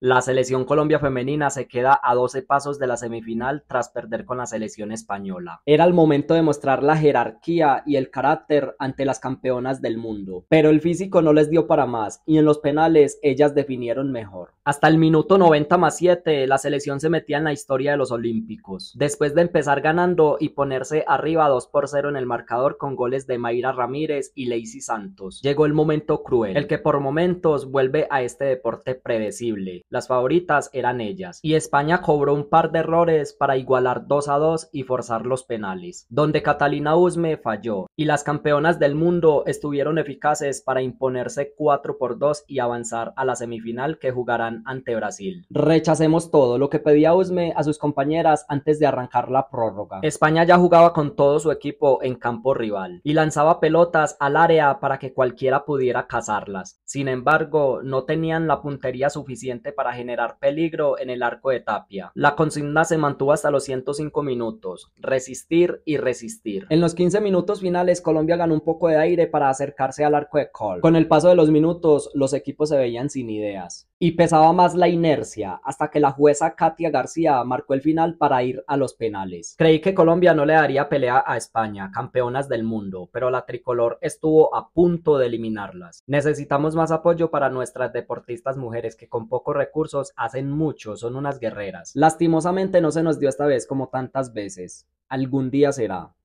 La selección Colombia femenina se queda a 12 pasos de la semifinal tras perder con la selección española. Era el momento de mostrar la jerarquía y el carácter ante las campeonas del mundo, pero el físico no les dio para más y en los penales ellas definieron mejor. Hasta el minuto 90 más 7 la selección se metía en la historia de los Olímpicos. Después de empezar ganando y ponerse arriba 2 por 0 en el marcador con goles de Mayra Ramírez y Lacey Santos, llegó el momento cruel, el que por momentos vuelve a este deporte predecible. Las favoritas eran ellas. Y España cobró un par de errores para igualar 2 a 2 y forzar los penales, donde Catalina Usme falló. Y las campeonas del mundo estuvieron eficaces para imponerse 4 por 2 y avanzar a la semifinal que jugarán ante Brasil. Rechacemos todo lo que pedía Usme a sus compañeras antes de arrancar la prórroga. España ya jugaba con todo su equipo en campo rival y lanzaba pelotas al área para que cualquiera pudiera cazarlas. Sin embargo, no tenían la puntería suficiente para generar peligro en el arco de Tapia. La consigna se mantuvo hasta los 105 minutos, resistir y resistir. En los 15 minutos finales Colombia ganó un poco de aire para acercarse al arco de Col. Con el paso de los minutos los equipos se veían sin ideas y pesaba más la inercia hasta que la jueza Katia García marcó el final para ir a los penales. Creí que Colombia no le daría pelea a España, campeonas del mundo, pero la tricolor estuvo a punto de eliminarlas. Necesitamos más apoyo para nuestras deportistas mujeres que con pocos recursos hacen mucho, son unas guerreras. Lastimosamente no se nos dio esta vez como tantas veces. Algún día será.